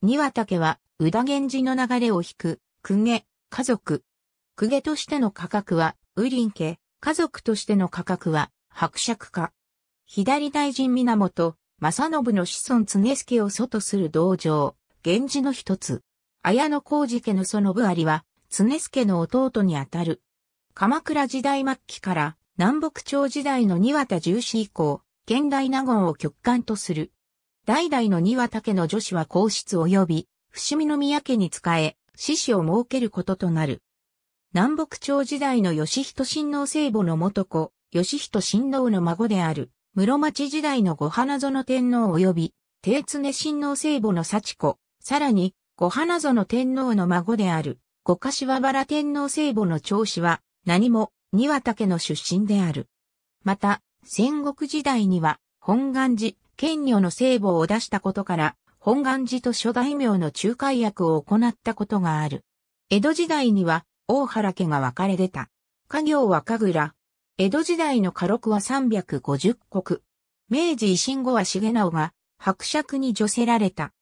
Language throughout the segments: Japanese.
庭竹は、宇田源氏の流れを引く、公家、家族。公家としての価格は、雨林家、家族としての価格は、伯爵家。左大臣源、正信の子孫常助を祖とする道場、源氏の一つ。綾野公治家の祖信有は、常助の弟にあたる。鎌倉時代末期から、南北朝時代の庭田重視以降、現代納言を極端とする。代々の庭竹の女子は皇室及び、伏見宮家に仕え、獅子を設けることとなる。南北朝時代の義人親王聖母の元子、義人親王の孫である、室町時代の五花園天皇及び、帝常親王聖母の幸子、さらに、五花園天皇の孫である、五柏原天皇聖母の長子は、何も、庭竹の出身である。また、戦国時代には、本願寺、権女の聖母を出したことから、本願寺と諸大名の仲介役を行ったことがある。江戸時代には、大原家が分かれ出た。家業は神楽。江戸時代の家禄は350国。明治維新後は重直が伯爵に除せられた。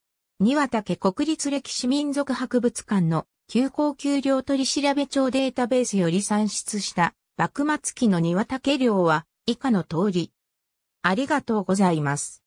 庭潟国立歴史民族博物館の休校給料取調べ帳データベースより算出した幕末期の庭潟家は以下の通り。ありがとうございます。